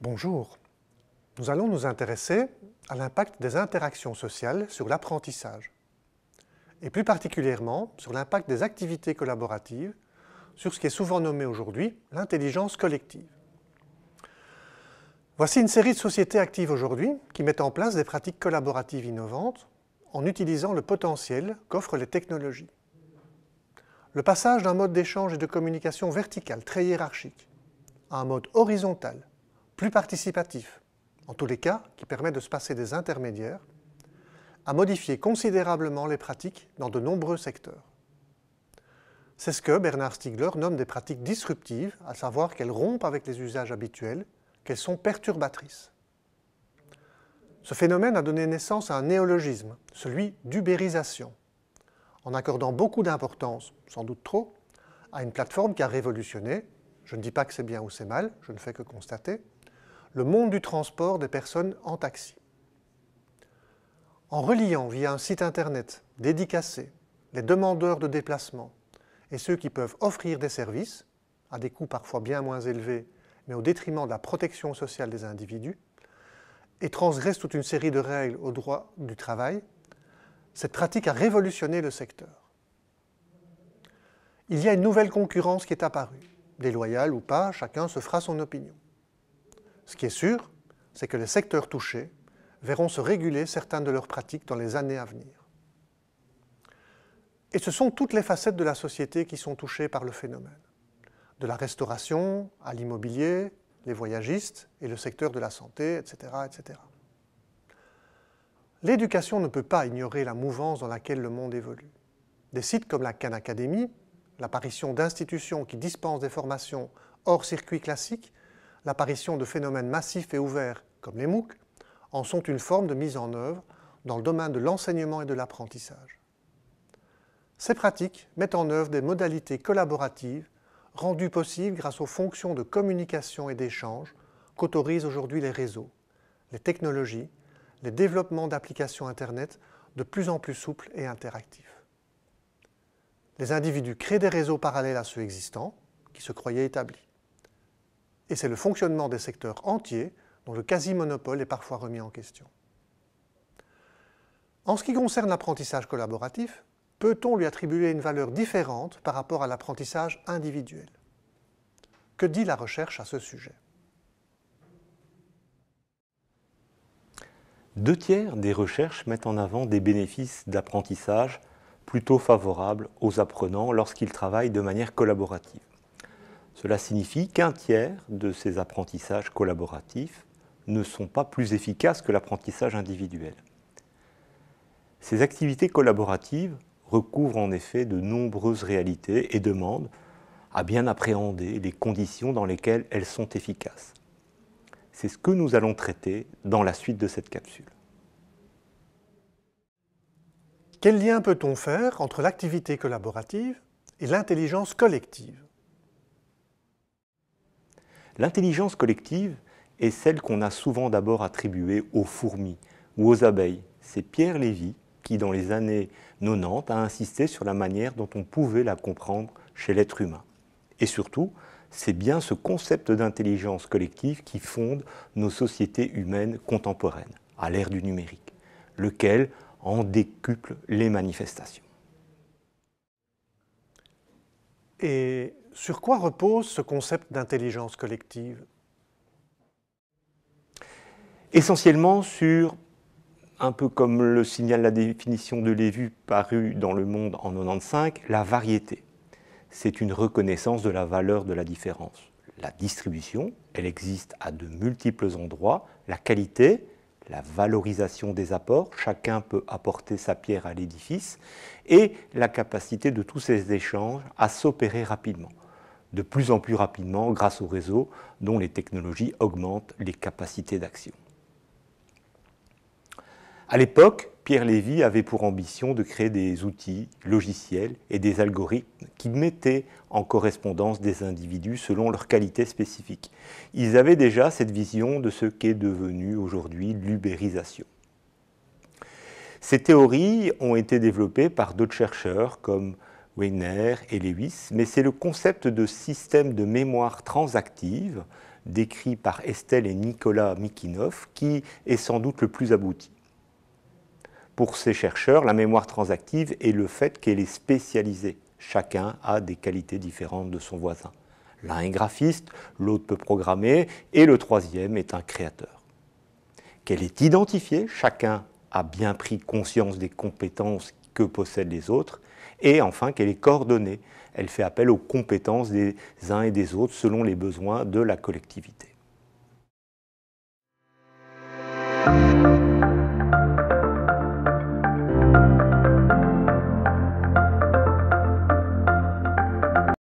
Bonjour. Nous allons nous intéresser à l'impact des interactions sociales sur l'apprentissage et plus particulièrement sur l'impact des activités collaboratives sur ce qui est souvent nommé aujourd'hui l'intelligence collective. Voici une série de sociétés actives aujourd'hui qui mettent en place des pratiques collaboratives innovantes en utilisant le potentiel qu'offrent les technologies. Le passage d'un mode d'échange et de communication vertical, très hiérarchique, à un mode horizontal, plus participatif, en tous les cas qui permet de se passer des intermédiaires, a modifié considérablement les pratiques dans de nombreux secteurs. C'est ce que Bernard Stiegler nomme des pratiques disruptives, à savoir qu'elles rompent avec les usages habituels, qu'elles sont perturbatrices. Ce phénomène a donné naissance à un néologisme, celui d'ubérisation, en accordant beaucoup d'importance, sans doute trop, à une plateforme qui a révolutionné, je ne dis pas que c'est bien ou c'est mal, je ne fais que constater, le monde du transport des personnes en taxi. En reliant via un site internet dédicacé les demandeurs de déplacement et ceux qui peuvent offrir des services, à des coûts parfois bien moins élevés, mais au détriment de la protection sociale des individus, et transgresse toute une série de règles au droit du travail, cette pratique a révolutionné le secteur. Il y a une nouvelle concurrence qui est apparue. Déloyale ou pas, chacun se fera son opinion. Ce qui est sûr, c'est que les secteurs touchés verront se réguler certaines de leurs pratiques dans les années à venir. Et ce sont toutes les facettes de la société qui sont touchées par le phénomène. De la restauration à l'immobilier, les voyagistes et le secteur de la santé, etc. etc. L'éducation ne peut pas ignorer la mouvance dans laquelle le monde évolue. Des sites comme la Khan Academy, l'apparition d'institutions qui dispensent des formations hors circuit classique, l'apparition de phénomènes massifs et ouverts comme les MOOC, en sont une forme de mise en œuvre dans le domaine de l'enseignement et de l'apprentissage. Ces pratiques mettent en œuvre des modalités collaboratives rendu possible grâce aux fonctions de communication et d'échange qu'autorisent aujourd'hui les réseaux, les technologies, les développements d'applications Internet de plus en plus souples et interactifs. Les individus créent des réseaux parallèles à ceux existants, qui se croyaient établis. Et c'est le fonctionnement des secteurs entiers dont le quasi-monopole est parfois remis en question. En ce qui concerne l'apprentissage collaboratif, peut-on lui attribuer une valeur différente par rapport à l'apprentissage individuel Que dit la recherche à ce sujet Deux tiers des recherches mettent en avant des bénéfices d'apprentissage plutôt favorables aux apprenants lorsqu'ils travaillent de manière collaborative. Cela signifie qu'un tiers de ces apprentissages collaboratifs ne sont pas plus efficaces que l'apprentissage individuel. Ces activités collaboratives recouvre en effet de nombreuses réalités et demande à bien appréhender les conditions dans lesquelles elles sont efficaces. C'est ce que nous allons traiter dans la suite de cette capsule. Quel lien peut-on faire entre l'activité collaborative et l'intelligence collective L'intelligence collective est celle qu'on a souvent d'abord attribuée aux fourmis ou aux abeilles. C'est Pierre Lévy qui, dans les années 90, a insisté sur la manière dont on pouvait la comprendre chez l'être humain. Et surtout, c'est bien ce concept d'intelligence collective qui fonde nos sociétés humaines contemporaines, à l'ère du numérique, lequel en décuple les manifestations. Et sur quoi repose ce concept d'intelligence collective Essentiellement sur un peu comme le signale la définition de Lévu parue dans Le Monde en 95, la variété. C'est une reconnaissance de la valeur de la différence. La distribution, elle existe à de multiples endroits. La qualité, la valorisation des apports, chacun peut apporter sa pierre à l'édifice, et la capacité de tous ces échanges à s'opérer rapidement, de plus en plus rapidement grâce au réseau dont les technologies augmentent les capacités d'action. À l'époque, Pierre Lévy avait pour ambition de créer des outils, logiciels et des algorithmes qui mettaient en correspondance des individus selon leurs qualités spécifiques. Ils avaient déjà cette vision de ce qu'est devenu aujourd'hui l'ubérisation. Ces théories ont été développées par d'autres chercheurs comme Weiner et Lewis, mais c'est le concept de système de mémoire transactive décrit par Estelle et Nicolas Mikinov qui est sans doute le plus abouti pour ces chercheurs, la mémoire transactive est le fait qu'elle est spécialisée. Chacun a des qualités différentes de son voisin. L'un est graphiste, l'autre peut programmer, et le troisième est un créateur. Qu'elle est identifiée, chacun a bien pris conscience des compétences que possèdent les autres, et enfin qu'elle est coordonnée. Elle fait appel aux compétences des uns et des autres selon les besoins de la collectivité.